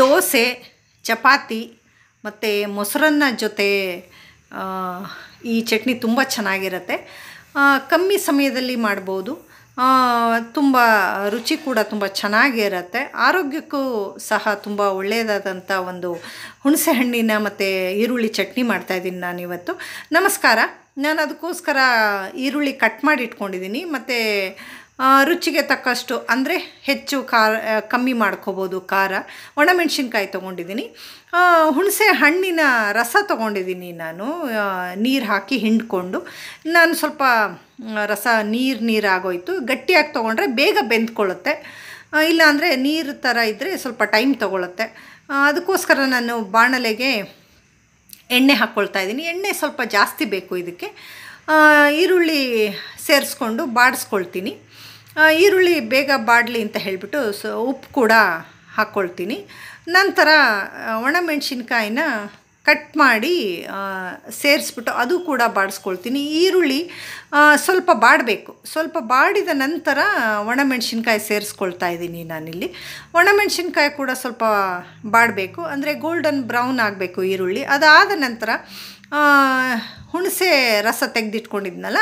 ದೋಸೆ ಚಪಾತಿ ಮತ್ತು ಮೊಸರನ್ನ ಜೊತೆ ಈ ಚಟ್ನಿ ತುಂಬ ಚೆನ್ನಾಗಿರುತ್ತೆ ಕಮ್ಮಿ ಸಮಯದಲ್ಲಿ ಮಾಡ್ಬೋದು ತುಂಬ ರುಚಿ ಕೂಡ ತುಂಬ ಚೆನ್ನಾಗಿರುತ್ತೆ ಆರೋಗ್ಯಕ್ಕೂ ಸಹ ತುಂಬ ಒಳ್ಳೆಯದಾದಂಥ ಒಂದು ಹುಣಸೆ ಹಣ್ಣಿನ ಮತ್ತು ಈರುಳ್ಳಿ ಚಟ್ನಿ ಮಾಡ್ತಾಯಿದ್ದೀನಿ ನಾನಿವತ್ತು ನಮಸ್ಕಾರ ನಾನು ಅದಕ್ಕೋಸ್ಕರ ಈರುಳ್ಳಿ ಕಟ್ ಮಾಡಿ ಇಟ್ಕೊಂಡಿದ್ದೀನಿ ಮತ್ತು ರುಚಿಗೆ ತಕ್ಕಷ್ಟು ಅಂದರೆ ಹೆಚ್ಚು ಖಾರ ಕಮ್ಮಿ ಮಾಡ್ಕೋಬೋದು ಖಾರ ಒಣಮೆಣ್ಸಿನ್ಕಾಯಿ ತೊಗೊಂಡಿದ್ದೀನಿ ಹುಣಸೆ ಹಣ್ಣಿನ ರಸ ತೊಗೊಂಡಿದ್ದೀನಿ ನಾನು ನೀರು ಹಾಕಿ ಹಿಂಡ್ಕೊಂಡು ನಾನು ಸ್ವಲ್ಪ ರಸ ನೀರು ನೀರು ಆಗೋಯ್ತು ಗಟ್ಟಿಯಾಗಿ ತೊಗೊಂಡ್ರೆ ಬೇಗ ಬೆಂದ್ಕೊಳ್ಳುತ್ತೆ ಇಲ್ಲಾಂದರೆ ನೀರು ಥರ ಇದ್ದರೆ ಸ್ವಲ್ಪ ಟೈಮ್ ತೊಗೊಳುತ್ತೆ ಅದಕ್ಕೋಸ್ಕರ ನಾನು ಬಾಣಲೆಗೆ ಎಣ್ಣೆ ಹಾಕ್ಕೊಳ್ತಾ ಇದ್ದೀನಿ ಎಣ್ಣೆ ಸ್ವಲ್ಪ ಜಾಸ್ತಿ ಬೇಕು ಇದಕ್ಕೆ ಈರುಳ್ಳಿ ಸೇರಿಸ್ಕೊಂಡು ಬಾಡಿಸ್ಕೊಳ್ತೀನಿ ಈರುಳ್ಳಿ ಬೇಗ ಬಾಡಲಿ ಅಂತ ಹೇಳಿಬಿಟ್ಟು ಸೊ ಉಪ್ಪು ಕೂಡ ಹಾಕ್ಕೊಳ್ತೀನಿ ನಂತರ ಒಣಮೆಣಸಿನ್ಕಾಯಿನ ಕಟ್ ಮಾಡಿ ಸೇರಿಸ್ಬಿಟ್ಟು ಅದು ಕೂಡ ಬಾಡಿಸ್ಕೊಳ್ತೀನಿ ಈರುಳ್ಳಿ ಸ್ವಲ್ಪ ಬಾಡಬೇಕು ಸ್ವಲ್ಪ ಬಾಡಿದ ನಂತರ ಒಣಮೆಣಸಿನ್ಕಾಯಿ ಸೇರಿಸ್ಕೊಳ್ತಾ ಇದ್ದೀನಿ ನಾನಿಲ್ಲಿ ಒಣಮೆಣಸಿನ್ಕಾಯಿ ಕೂಡ ಸ್ವಲ್ಪ ಬಾಡಬೇಕು ಅಂದರೆ ಗೋಲ್ಡನ್ ಬ್ರೌನ್ ಆಗಬೇಕು ಈರುಳ್ಳಿ ಅದಾದ ನಂತರ ಹುಣಸೆ ರಸ ತೆಗೆದಿಟ್ಕೊಂಡಿದ್ನಲ್ಲ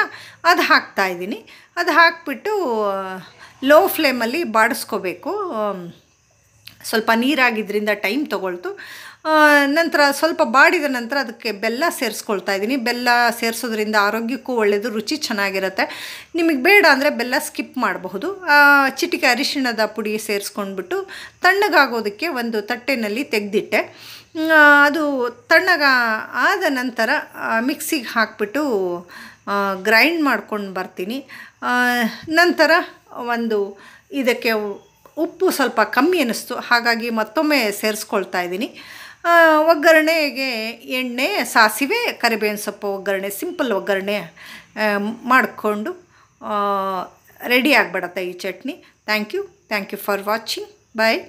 ಅದು ಹಾಕ್ತಾಯಿದ್ದೀನಿ ಅದು ಹಾಕ್ಬಿಟ್ಟು ಲೋ ಫ್ಲೇಮಲ್ಲಿ ಬಾಡಿಸ್ಕೋಬೇಕು ಸ್ವಲ್ಪ ನೀರಾಗಿದ್ದರಿಂದ ಟೈಮ್ ತೊಗೊಳ್ತು ನಂತರ ಸ್ವಲ್ಪ ಬಾಡಿದ ನಂತರ ಅದಕ್ಕೆ ಬೆಲ್ಲ ಸೇರಿಸ್ಕೊಳ್ತಾ ಇದ್ದೀನಿ ಬೆಲ್ಲ ಸೇರಿಸೋದ್ರಿಂದ ಆರೋಗ್ಯಕ್ಕೂ ಒಳ್ಳೆಯದು ರುಚಿ ಚೆನ್ನಾಗಿರುತ್ತೆ ನಿಮಗೆ ಬೇಡ ಅಂದರೆ ಬೆಲ್ಲ ಸ್ಕಿಪ್ ಮಾಡಬಹುದು ಚಿಟಿಕೆ ಅರಿಶಿಣದ ಪುಡಿ ಸೇರಿಸ್ಕೊಂಡ್ಬಿಟ್ಟು ತಣ್ಣಗಾಗೋದಕ್ಕೆ ಒಂದು ತಟ್ಟೆನಲ್ಲಿ ತೆಗೆದಿಟ್ಟೆ ಅದು ತಣ್ಣಗ ಆದ ನಂತರ ಮಿಕ್ಸಿಗೆ ಹಾಕಿಬಿಟ್ಟು ಗ್ರೈಂಡ್ ಮಾಡ್ಕೊಂಡು ಬರ್ತೀನಿ ನಂತರ ಒಂದು ಇದಕ್ಕೆ ಉಪ್ಪು ಸ್ವಲ್ಪ ಕಮ್ಮಿ ಅನ್ನಿಸ್ತು ಹಾಗಾಗಿ ಮತ್ತೊಮ್ಮೆ ಸೇರಿಸ್ಕೊಳ್ತಾ ಇದ್ದೀನಿ ಒಗ್ಗರಣೆಗೆ ಎಣ್ಣೆ ಸಾಸಿವೆ ಕರಿಬೇವಿನ ಸೊಪ್ಪು ಒಗ್ಗರಣೆ ಸಿಂಪಲ್ ಒಗ್ಗರಣೆ ಮಾಡಿಕೊಂಡು ರೆಡಿ ಆಗಿಬಿಡತ್ತೆ ಈ chutney thank you thank you for watching bye